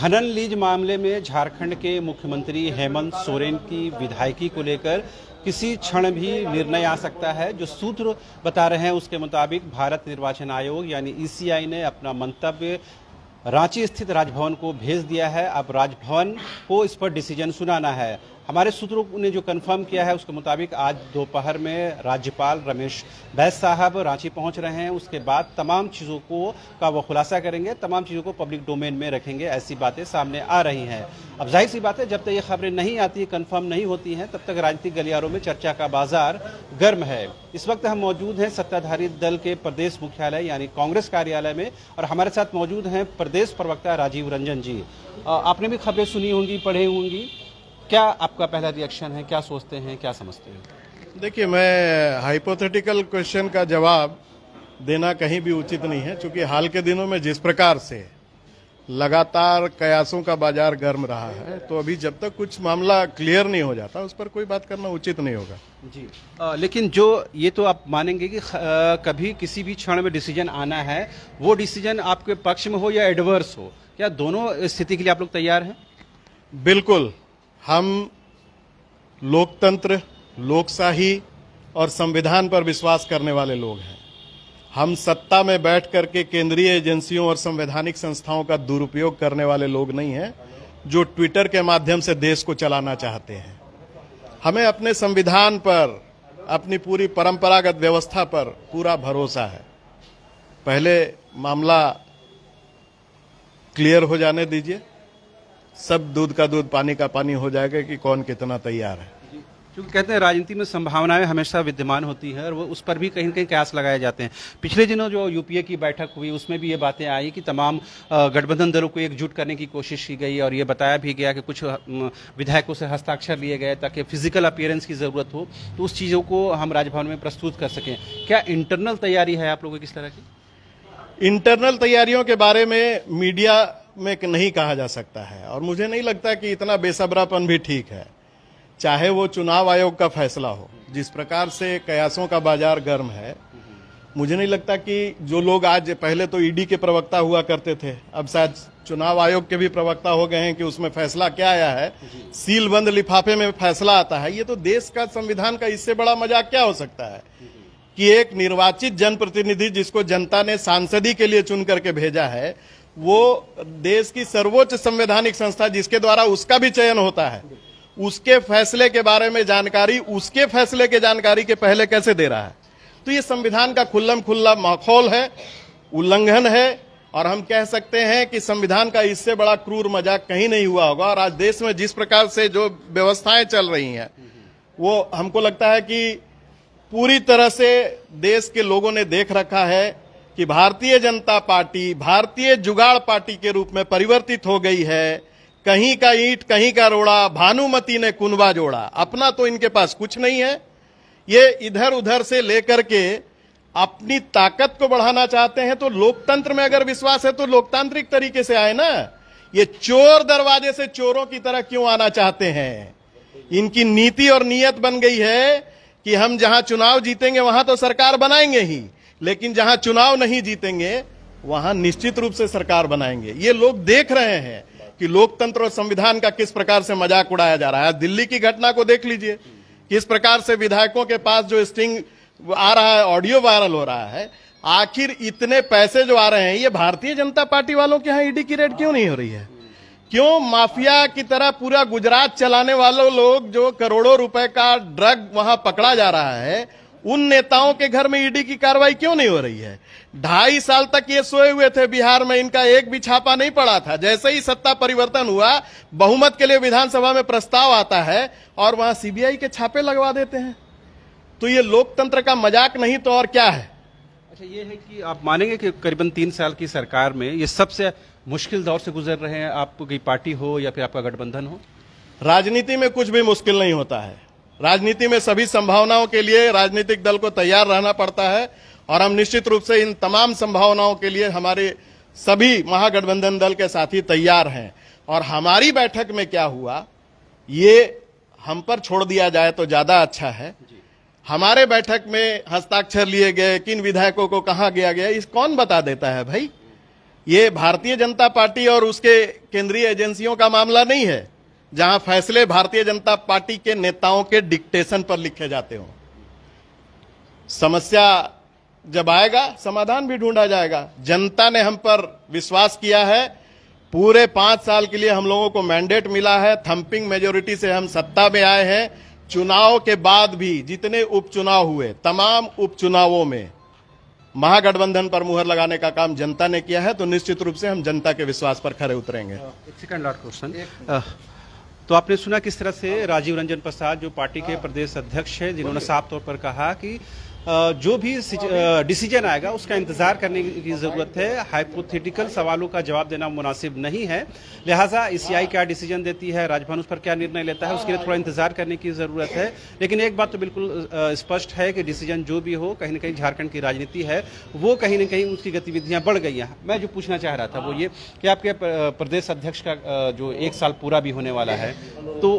खनन लीज मामले में झारखंड के मुख्यमंत्री हेमंत सोरेन की विधायकी को लेकर किसी क्षण भी निर्णय आ सकता है जो सूत्र बता रहे हैं उसके मुताबिक भारत निर्वाचन आयोग यानी ईसीआई e ने अपना मंतव्य रांची स्थित राजभवन को भेज दिया है अब राजभवन को इस पर डिसीजन सुनाना है हमारे सूत्रों ने जो कन्फर्म किया है उसके मुताबिक आज दोपहर में राज्यपाल रमेश बैस साहब रांची पहुंच रहे हैं उसके बाद तमाम चीज़ों को का वो खुलासा करेंगे तमाम चीज़ों को पब्लिक डोमेन में रखेंगे ऐसी बातें सामने आ रही हैं अब जाहिर सी बात है जब तक ये खबरें नहीं आती कन्फर्म नहीं होती हैं तब तक राजनीतिक गलियारों में चर्चा का बाजार गर्म है इस वक्त हम मौजूद हैं सत्ताधारी दल के प्रदेश मुख्यालय यानी कांग्रेस कार्यालय में और हमारे साथ मौजूद हैं प्रदेश प्रवक्ता राजीव रंजन जी आपने भी खबरें सुनी होंगी पढ़ी होंगी क्या आपका पहला रिएक्शन है क्या सोचते हैं क्या समझते हैं देखिए मैं हाइपोथेटिकल क्वेश्चन का जवाब देना कहीं भी उचित नहीं है क्योंकि हाल के दिनों में जिस प्रकार से लगातार कयासों का बाजार गर्म रहा है तो अभी जब तक कुछ मामला क्लियर नहीं हो जाता उस पर कोई बात करना उचित नहीं होगा जी आ, लेकिन जो ये तो आप मानेंगे कि आ, कभी किसी भी क्षण में डिसीजन आना है वो डिसीजन आपके पक्ष में हो या एडवर्स हो क्या दोनों स्थिति के लिए आप लोग तैयार हैं बिल्कुल हम लोकतंत्र लोकशाही और संविधान पर विश्वास करने वाले लोग हैं हम सत्ता में बैठ करके केंद्रीय एजेंसियों और संवैधानिक संस्थाओं का दुरुपयोग करने वाले लोग नहीं हैं जो ट्विटर के माध्यम से देश को चलाना चाहते हैं हमें अपने संविधान पर अपनी पूरी परंपरागत व्यवस्था पर पूरा भरोसा है पहले मामला क्लियर हो जाने दीजिए सब दूध का दूध पानी का पानी हो जाएगा कि कौन कितना तैयार है क्योंकि कहते हैं राजनीति में संभावनाएं हमेशा विद्यमान होती हैं और वो उस पर भी कहीं ना कहीं कयास लगाए जाते हैं पिछले दिनों जो यूपीए की बैठक हुई उसमें भी ये बातें आई कि तमाम गठबंधन दलों को एकजुट करने की कोशिश की गई और ये बताया भी गया कि कुछ विधायकों से हस्ताक्षर लिए गए ताकि फिजिकल अपियरेंस की ज़रूरत हो तो उस चीज़ों को हम राजभवन में प्रस्तुत कर सकें क्या इंटरनल तैयारी है आप लोगों की किस तरह की इंटरनल तैयारियों के बारे में मीडिया में नहीं कहा जा सकता है और मुझे नहीं लगता कि इतना बेसब्रापन भी ठीक है चाहे वो चुनाव आयोग का फैसला हो जिस प्रकार से कयासों का बाजार गर्म है मुझे नहीं लगता कि जो लोग आज पहले तो ईडी के प्रवक्ता हुआ करते थे अब शायद चुनाव आयोग के भी प्रवक्ता हो गए हैं कि उसमें फैसला क्या आया है सीलबंद लिफाफे में फैसला आता है ये तो देश का संविधान का इससे बड़ा मजाक क्या हो सकता है कि एक निर्वाचित जनप्रतिनिधि जिसको जनता ने सांसदी के लिए चुन करके भेजा है वो देश की सर्वोच्च संवैधानिक संस्था जिसके द्वारा उसका भी चयन होता है उसके फैसले के बारे में जानकारी उसके फैसले के जानकारी के पहले कैसे दे रहा है तो ये संविधान का खुल्लम खुल्ला माखौल है उल्लंघन है और हम कह सकते हैं कि संविधान का इससे बड़ा क्रूर मजाक कहीं नहीं हुआ होगा और आज देश में जिस प्रकार से जो व्यवस्थाएं चल रही हैं वो हमको लगता है कि पूरी तरह से देश के लोगों ने देख रखा है कि भारतीय जनता पार्टी भारतीय जुगाड़ पार्टी के रूप में परिवर्तित हो गई है कहीं का ईट कहीं का रोड़ा भानुमति ने कुनवा जोड़ा अपना तो इनके पास कुछ नहीं है ये इधर उधर से लेकर के अपनी ताकत को बढ़ाना चाहते हैं तो लोकतंत्र में अगर विश्वास है तो लोकतांत्रिक तरीके से आए ना ये चोर दरवाजे से चोरों की तरह क्यों आना चाहते हैं इनकी नीति और नीयत बन गई है कि हम जहां चुनाव जीतेंगे वहां तो सरकार बनाएंगे ही लेकिन जहां चुनाव नहीं जीतेंगे वहां निश्चित रूप से सरकार बनाएंगे ये लोग देख रहे हैं कि लोकतंत्र और संविधान का किस प्रकार से मजाक उड़ाया जा रहा है दिल्ली की घटना को देख लीजिए किस प्रकार से विधायकों के पास जो स्टिंग आ रहा है ऑडियो वायरल हो रहा है आखिर इतने पैसे जो आ रहे हैं ये भारतीय जनता पार्टी वालों के यहाँ ईडी की रेड क्यों नहीं हो रही है क्यों माफिया की तरह पूरा गुजरात चलाने वालों लोग जो करोड़ों रुपए का ड्रग वहां पकड़ा जा रहा है उन नेताओं के घर में ईडी की कार्रवाई क्यों नहीं हो रही है ढाई साल तक ये सोए हुए थे बिहार में इनका एक भी छापा नहीं पड़ा था जैसे ही सत्ता परिवर्तन हुआ बहुमत के लिए विधानसभा में प्रस्ताव आता है और वहां सीबीआई के छापे लगवा देते हैं तो ये लोकतंत्र का मजाक नहीं तो और क्या है अच्छा ये है कि आप मानेंगे कि करीबन तीन साल की सरकार में ये सबसे मुश्किल दौर से गुजर रहे हैं आपकी पार्टी हो या फिर आपका गठबंधन हो राजनीति में कुछ भी मुश्किल नहीं होता है राजनीति में सभी संभावनाओं के लिए राजनीतिक दल को तैयार रहना पड़ता है और हम निश्चित रूप से इन तमाम संभावनाओं के लिए हमारे सभी महागठबंधन दल के साथी तैयार हैं और हमारी बैठक में क्या हुआ ये हम पर छोड़ दिया जाए तो ज़्यादा अच्छा है हमारे बैठक में हस्ताक्षर लिए गए किन विधायकों को कहाँ गया गया इस कौन बता देता है भाई ये भारतीय जनता पार्टी और उसके केंद्रीय एजेंसियों का मामला नहीं है जहां फैसले भारतीय जनता पार्टी के नेताओं के डिक्टेशन पर लिखे जाते हों समस्या जब आएगा समाधान भी ढूंढा जाएगा जनता ने हम पर विश्वास किया है पूरे पांच साल के लिए हम लोगों को मैंडेट मिला है थम्पिंग मेजोरिटी से हम सत्ता में आए हैं चुनाव के बाद भी जितने उपचुनाव हुए तमाम उपचुनावों में महागठबंधन पर मुहर लगाने का काम जनता ने किया है तो निश्चित रूप से हम जनता के विश्वास पर खड़े उतरेंगे तो आपने सुना किस तरह से राजीव रंजन प्रसाद जो पार्टी के प्रदेश अध्यक्ष हैं जिन्होंने साफ तौर पर कहा कि जो भी डिसीजन आएगा उसका इंतजार करने की ज़रूरत है हाइपोथेटिकल सवालों का जवाब देना मुनासिब नहीं है लिहाजा ए सी आई क्या डिसीजन देती है राजभवन उस पर क्या निर्णय लेता है उसके लिए थोड़ा इंतजार करने की ज़रूरत है लेकिन एक बात तो बिल्कुल स्पष्ट है कि डिसीजन जो भी हो कहीं ना कहीं झारखंड की राजनीति है वो कहीं ना कहीं उसकी गतिविधियाँ बढ़ गई हैं मैं जो पूछना चाह रहा था वो ये कि आपके प्रदेश अध्यक्ष का जो एक साल पूरा भी होने वाला है तो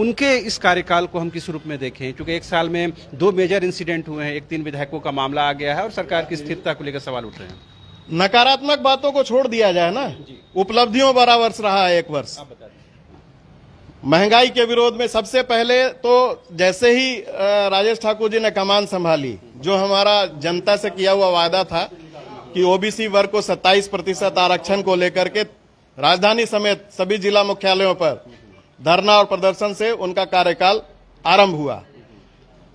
उनके इस कार्यकाल को हम किस रूप में देखें क्योंकि एक साल में दो मेजर इंसिडेंट हुए हैं एक तीन विधायकों का मामला आ गया है और सरकार की स्थिरता को लेकर सवाल उठ रहे हैं नकारात्मक बातों को छोड़ दिया जाए ना उपलब्धियों बड़ा वर्ष रहा है एक वर्ष महंगाई के विरोध में सबसे पहले तो जैसे ही राजेश ठाकुर जी ने कमान संभाली जो हमारा जनता से किया हुआ वायदा था कि ओबीसी वर्ग को 27 प्रतिशत आरक्षण को लेकर के राजधानी समेत सभी जिला मुख्यालयों पर धरना और प्रदर्शन से उनका कार्यकाल आरंभ हुआ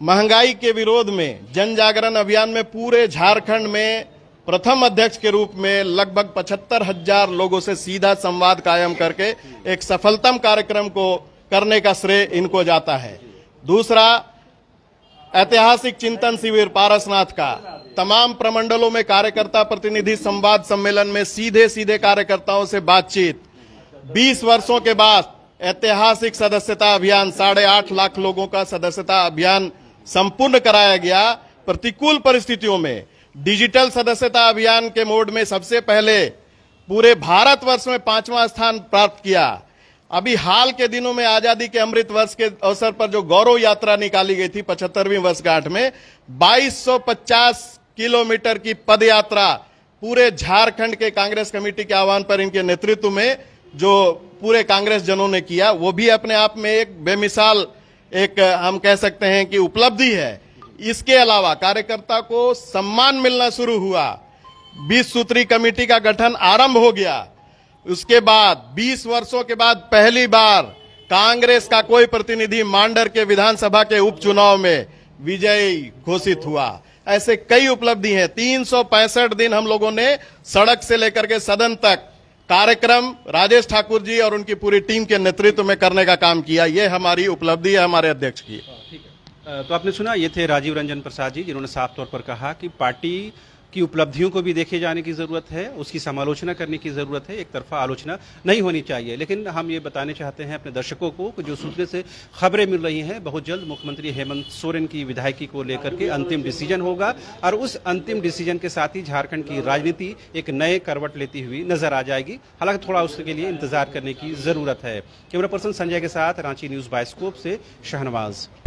महंगाई के विरोध में जन जागरण अभियान में पूरे झारखंड में प्रथम अध्यक्ष के रूप में लगभग पचहत्तर हजार लोगों से सीधा संवाद कायम करके एक सफलतम कार्यक्रम को करने का श्रेय इनको जाता है दूसरा ऐतिहासिक चिंतन शिविर पारसनाथ का तमाम प्रमंडलों में कार्यकर्ता प्रतिनिधि संवाद सम्मेलन में सीधे सीधे कार्यकर्ताओं से बातचीत 20 वर्षों के बाद ऐतिहासिक सदस्यता अभियान साढ़े आठ लाख लोगों का सदस्यता अभियान संपूर्ण कराया गया प्रतिकूल परिस्थितियों में डिजिटल सदस्यता अभियान के मोड में सबसे पहले पूरे भारतवर्ष में पांचवा स्थान प्राप्त किया अभी हाल के दिनों में आजादी के अमृत वर्ष के अवसर पर जो गौरव यात्रा निकाली गई थी पचहत्तरवीं वर्षगांठ में 2250 किलोमीटर की पदयात्रा पूरे झारखंड के कांग्रेस कमेटी के आह्वान पर इनके नेतृत्व में जो पूरे कांग्रेस जनों ने किया वो भी अपने आप में एक बेमिसाल एक हम कह सकते हैं कि उपलब्धि है इसके अलावा कार्यकर्ता को सम्मान मिलना शुरू हुआ बीस सूत्री कमेटी का गठन आरंभ हो गया उसके बाद 20 वर्षों के बाद पहली बार कांग्रेस का कोई प्रतिनिधि मांडर के विधानसभा के उपचुनाव में विजयी घोषित हुआ ऐसे कई उपलब्धि हैं तीन दिन हम लोगों ने सड़क से लेकर के सदन तक कार्यक्रम राजेश ठाकुर जी और उनकी पूरी टीम के नेतृत्व में करने का काम किया ये हमारी उपलब्धि है हमारे अध्यक्ष की तो आपने सुना ये थे राजीव रंजन प्रसाद जी जिन्होंने साफ तौर पर कहा कि पार्टी की उपलब्धियों को भी देखे जाने की ज़रूरत है उसकी समालोचना करने की ज़रूरत है एक तरफा आलोचना नहीं होनी चाहिए लेकिन हम ये बताने चाहते हैं अपने दर्शकों को जो सूत्र से खबरें मिल रही हैं बहुत जल्द मुख्यमंत्री हेमंत सोरेन की विधायकी को लेकर के अंतिम डिसीजन होगा और उस अंतिम डिसीजन के साथ ही झारखंड की राजनीति एक नए करवट लेती हुई नजर आ जाएगी हालांकि थोड़ा उसके लिए इंतजार करने की जरूरत है कैमरा पर्सन संजय के साथ रांची न्यूज बायोस्कोप से शहनवाज